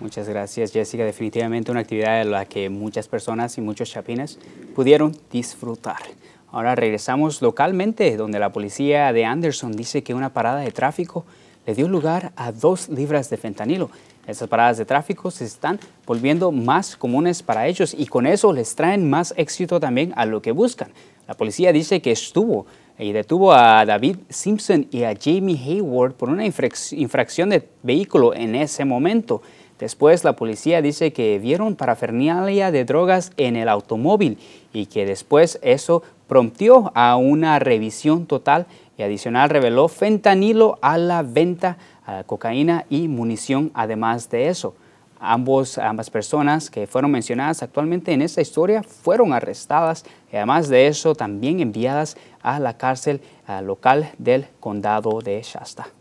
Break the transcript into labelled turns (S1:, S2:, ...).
S1: Muchas gracias, Jessica. Definitivamente una actividad de la que muchas personas y muchos chapines pudieron disfrutar. Ahora regresamos localmente, donde la policía de Anderson dice que una parada de tráfico le dio lugar a dos libras de fentanilo. Esas paradas de tráfico se están volviendo más comunes para ellos y con eso les traen más éxito también a lo que buscan. La policía dice que estuvo y detuvo a David Simpson y a Jamie Hayward por una infracción de vehículo en ese momento. Después la policía dice que vieron parafernalia de drogas en el automóvil y que después eso promptió a una revisión total y adicional reveló fentanilo a la venta, cocaína y munición además de eso. Ambos, ambas personas que fueron mencionadas actualmente en esta historia fueron arrestadas y además de eso también enviadas a la cárcel local del condado de Shasta.